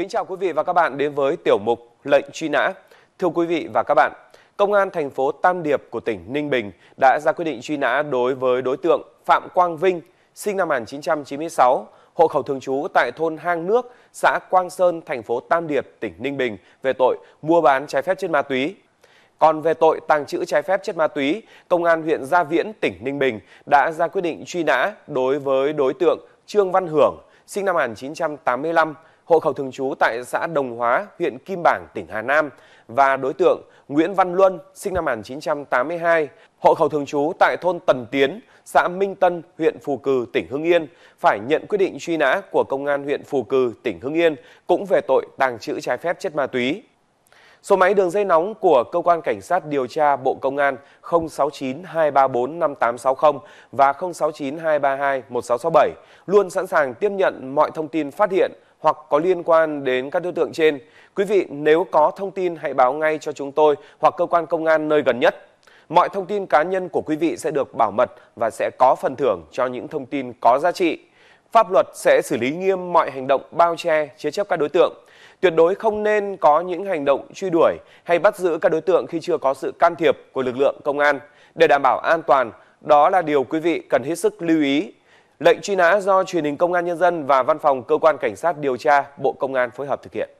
Kính chào quý vị và các bạn đến với tiểu mục lệnh truy nã. Thưa quý vị và các bạn, Công an thành phố Tam Điệp của tỉnh Ninh Bình đã ra quyết định truy nã đối với đối tượng Phạm Quang Vinh, sinh năm 1996, hộ khẩu thường trú tại thôn Hang Nước, xã Quang Sơn, thành phố Tam Điệp, tỉnh Ninh Bình về tội mua bán trái phép chất ma túy. Còn về tội tàng trữ trái phép chất ma túy, Công an huyện Gia Viễn, tỉnh Ninh Bình đã ra quyết định truy nã đối với đối tượng Trương Văn Hưởng, sinh năm 1985, hộ khẩu thường trú tại xã Đồng Hóa, huyện Kim Bảng, tỉnh Hà Nam và đối tượng Nguyễn Văn Luân, sinh năm 1982, hộ khẩu thường trú tại thôn Tần Tiến, xã Minh Tân, huyện Phù Cừ, tỉnh Hưng Yên phải nhận quyết định truy nã của công an huyện Phù Cừ, tỉnh Hưng Yên cũng về tội tàng trữ trái phép chất ma túy. Số máy đường dây nóng của cơ quan cảnh sát điều tra Bộ Công an 069 234 5860 và 069 232 1667 luôn sẵn sàng tiếp nhận mọi thông tin phát hiện hoặc có liên quan đến các đối tượng trên. Quý vị nếu có thông tin hãy báo ngay cho chúng tôi hoặc cơ quan công an nơi gần nhất. Mọi thông tin cá nhân của quý vị sẽ được bảo mật và sẽ có phần thưởng cho những thông tin có giá trị. Pháp luật sẽ xử lý nghiêm mọi hành động bao che, chế chấp các đối tượng. Tuyệt đối không nên có những hành động truy đuổi hay bắt giữ các đối tượng khi chưa có sự can thiệp của lực lượng công an. Để đảm bảo an toàn, đó là điều quý vị cần hết sức lưu ý lệnh truy nã do truyền hình công an nhân dân và văn phòng cơ quan cảnh sát điều tra bộ công an phối hợp thực hiện